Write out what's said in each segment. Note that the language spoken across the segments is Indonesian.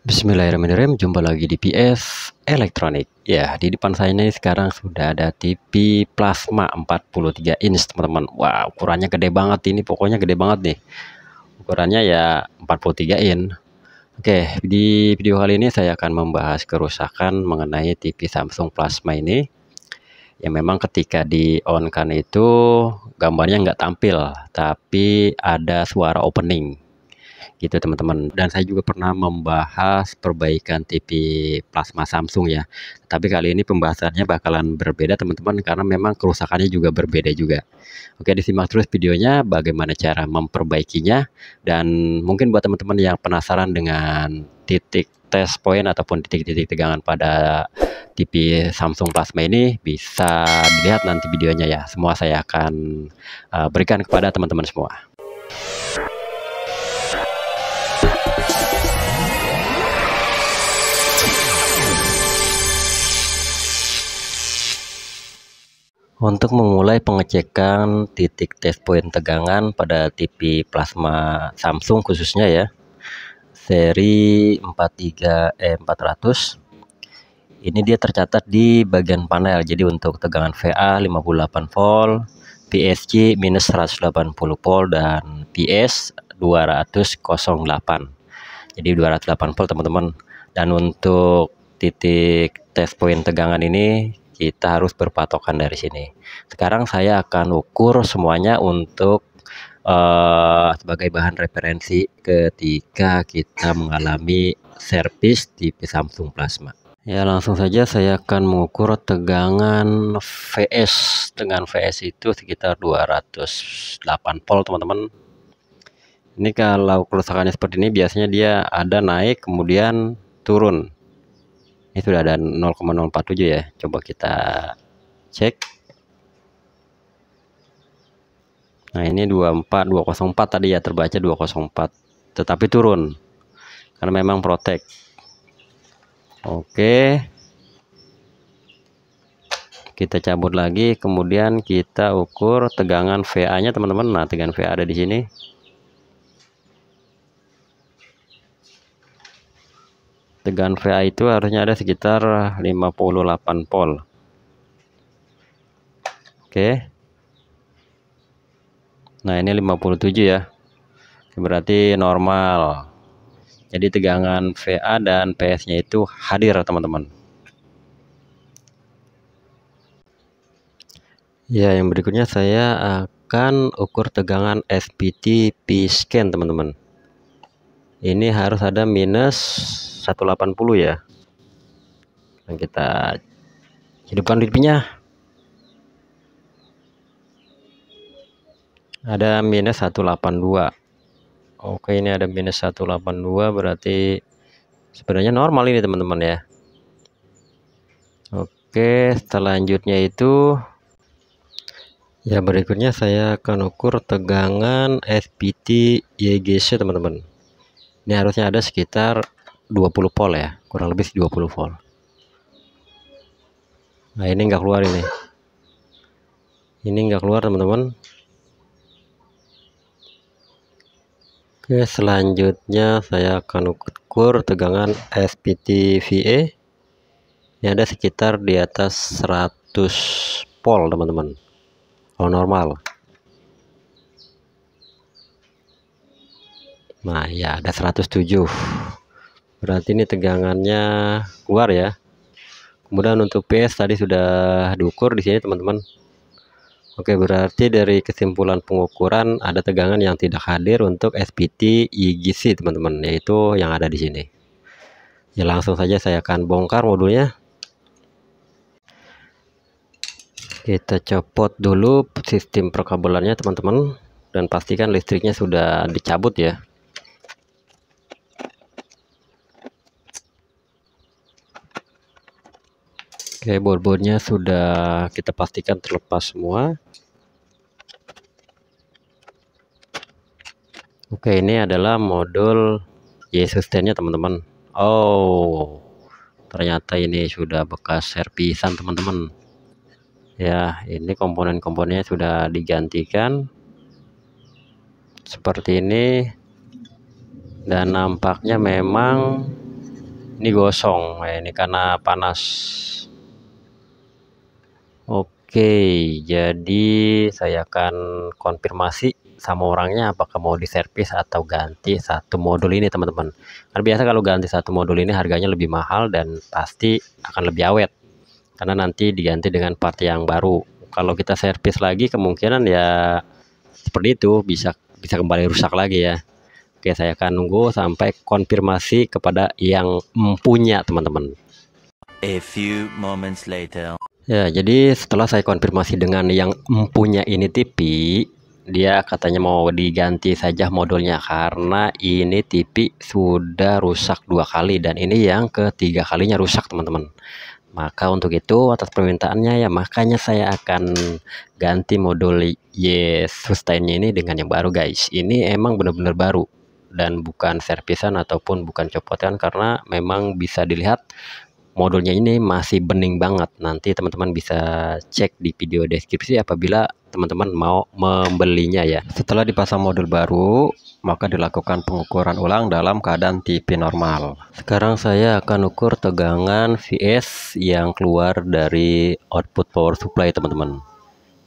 Bismillahirrahmanirrahim, jumpa lagi di PS Elektronik. Ya, di depan saya ini sekarang sudah ada TV plasma 43 inch, teman-teman. Wah, ukurannya gede banget ini, pokoknya gede banget nih. Ukurannya ya 43 in. Oke, di video kali ini saya akan membahas kerusakan mengenai TV Samsung plasma ini. Ya, memang ketika di on kan itu gambarnya nggak tampil, tapi ada suara opening gitu teman-teman dan saya juga pernah membahas perbaikan TV plasma Samsung ya tapi kali ini pembahasannya bakalan berbeda teman-teman karena memang kerusakannya juga berbeda juga oke disimak terus videonya bagaimana cara memperbaikinya dan mungkin buat teman-teman yang penasaran dengan titik test point ataupun titik-titik tegangan pada TV Samsung Plasma ini bisa dilihat nanti videonya ya. Semua saya akan uh, berikan kepada teman-teman semua. Untuk memulai pengecekan titik test point tegangan pada TV plasma Samsung khususnya ya, seri 43E400. E ini dia tercatat di bagian panel. Jadi untuk tegangan VA 58 volt, PSG minus 180 volt dan PS 208. Jadi 208 volt teman-teman. Dan untuk titik test point tegangan ini kita harus berpatokan dari sini. Sekarang saya akan ukur semuanya untuk uh, sebagai bahan referensi ketika kita mengalami servis tipe Samsung Plasma. Ya langsung saja saya akan mengukur tegangan VS dengan VS itu sekitar 208 volt teman-teman Ini kalau kerusakannya seperti ini biasanya dia ada naik kemudian turun ini sudah ada 0,047 ya coba kita cek nah ini 24 204 tadi ya terbaca 204 tetapi turun karena memang protek oke kita cabut lagi kemudian kita ukur tegangan VA nya teman-teman nah tegangan VA ada di sini tegangan VA itu harusnya ada sekitar 58 volt oke nah ini 57 ya berarti normal jadi tegangan VA dan PS nya itu hadir teman-teman ya yang berikutnya saya akan ukur tegangan SPT P-scan teman-teman ini harus ada minus 180 ya dan kita hidupkan lipinya ada minus 182 Oke ini ada minus 182 berarti sebenarnya normal ini teman-teman ya Oke selanjutnya itu ya berikutnya saya akan ukur tegangan FPT YGC teman-teman ini harusnya ada sekitar 20 volt ya kurang lebih 20 volt nah ini nggak keluar ini ini nggak keluar teman-teman oke selanjutnya saya akan ukur tegangan SPT VA ini ada sekitar di atas 100 volt teman-teman kalau normal nah ya ada 107 berarti ini tegangannya keluar ya kemudian untuk PS tadi sudah diukur di sini teman-teman Oke berarti dari kesimpulan pengukuran ada tegangan yang tidak hadir untuk SPT IGC teman-teman yaitu yang ada di sini ya langsung saja saya akan bongkar modulnya kita copot dulu sistem perkabelannya teman-teman dan pastikan listriknya sudah dicabut ya Oke, borbornya sudah kita pastikan terlepas semua. Oke, ini adalah modul Yesus stand teman-teman. Oh, ternyata ini sudah bekas servisan teman-teman. Ya, ini komponen-komponennya sudah digantikan. Seperti ini. Dan nampaknya memang ini gosong. Nah, ini karena panas Oke, jadi saya akan konfirmasi sama orangnya apakah mau diservis atau ganti satu modul ini teman-teman. Karena biasa kalau ganti satu modul ini harganya lebih mahal dan pasti akan lebih awet. Karena nanti diganti dengan part yang baru. Kalau kita servis lagi kemungkinan ya seperti itu bisa bisa kembali rusak lagi ya. Oke, saya akan nunggu sampai konfirmasi kepada yang punya teman-teman. A few moments later. Ya, jadi setelah saya konfirmasi dengan yang empunya ini TV, dia katanya mau diganti saja modulnya karena ini TV sudah rusak dua kali dan ini yang ketiga kalinya rusak teman-teman. Maka untuk itu atas permintaannya ya makanya saya akan ganti modul Yes sustainnya ini dengan yang baru guys. Ini emang benar-benar baru dan bukan servisan ataupun bukan copotan karena memang bisa dilihat modulnya ini masih bening banget. Nanti teman-teman bisa cek di video deskripsi apabila teman-teman mau membelinya ya. Setelah dipasang modul baru, maka dilakukan pengukuran ulang dalam keadaan TV normal. Sekarang saya akan ukur tegangan VS yang keluar dari output power supply teman-teman.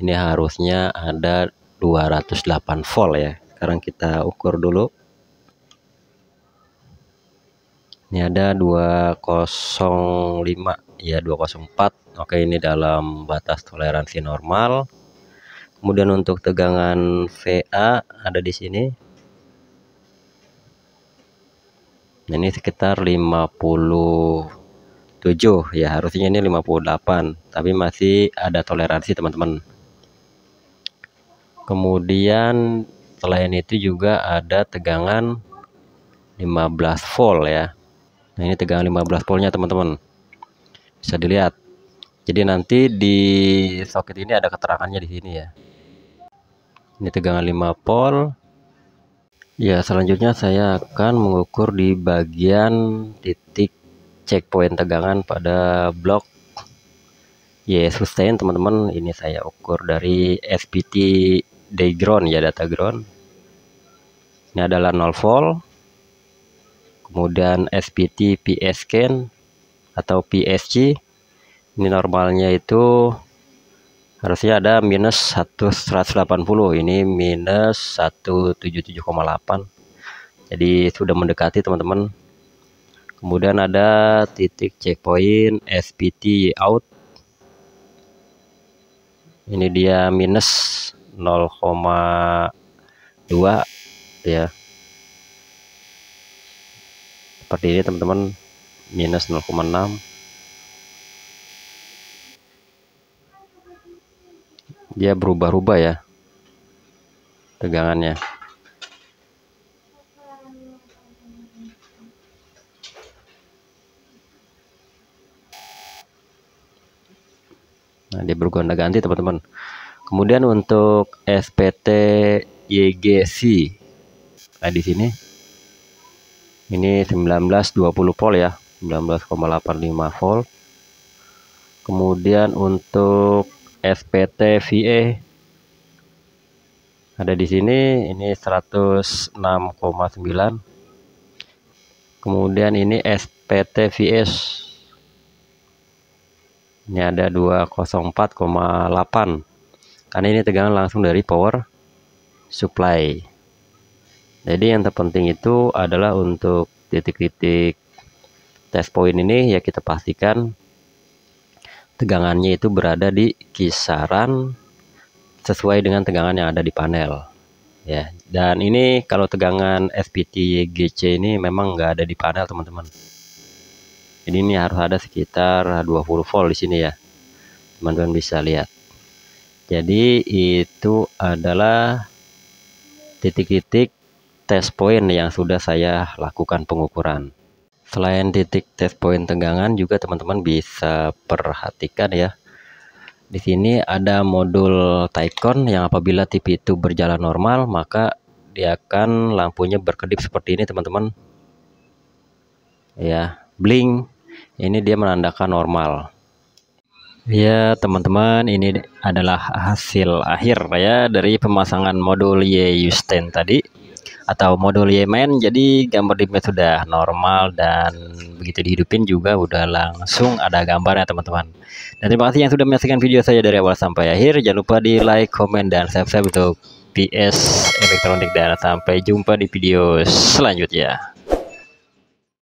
Ini harusnya ada 208 volt ya. Sekarang kita ukur dulu. ini ada 205 ya 204 oke ini dalam batas toleransi normal kemudian untuk tegangan VA ada di sini nah, ini sekitar 57 ya harusnya ini 58 tapi masih ada toleransi teman-teman kemudian selain itu juga ada tegangan 15 volt ya nah ini tegangan 15 voltnya teman-teman bisa dilihat jadi nanti di soket ini ada keterangannya di sini ya ini tegangan 5 volt ya selanjutnya saya akan mengukur di bagian titik checkpoint tegangan pada blok Y sustain teman-teman ini saya ukur dari SPT day ground ya data ground ini adalah 0 volt kemudian SPT PS scan atau PSG ini normalnya itu harusnya ada minus 180 ini minus 177,8 jadi sudah mendekati teman-teman kemudian ada titik checkpoint SPT out ini dia minus 0,2 ya seperti ini teman-teman minus 0,6 dia berubah-ubah ya tegangannya Nah, dia bergonta-ganti, teman-teman. Kemudian untuk SPT YGC. Nah, di sini ini 1920 volt ya 19,85 volt kemudian untuk SPT VA e, ada di sini ini 106,9 kemudian ini SPT VS e. ini ada 204,8 karena ini tegangan langsung dari power supply jadi yang terpenting itu adalah untuk titik-titik test point ini ya kita pastikan tegangannya itu berada di kisaran sesuai dengan tegangan yang ada di panel ya dan ini kalau tegangan SPT GC ini memang nggak ada di panel teman-teman jadi ini harus ada sekitar 20 volt di sini ya teman-teman bisa lihat jadi itu adalah titik-titik test point yang sudah saya lakukan pengukuran. Selain titik test point tegangan juga teman-teman bisa perhatikan ya. Di sini ada modul Tycon yang apabila TV itu berjalan normal maka dia akan lampunya berkedip seperti ini teman-teman. Ya, bling Ini dia menandakan normal. Ya teman-teman ini adalah hasil akhir ya dari pemasangan modul Yeyusten tadi atau modul Yemen jadi gambar di map sudah normal dan begitu dihidupin juga udah langsung ada gambarnya teman-teman dan terima kasih yang sudah menyaksikan video saya dari awal sampai akhir jangan lupa di like comment, dan subscribe untuk PS elektronik dan sampai jumpa di video selanjutnya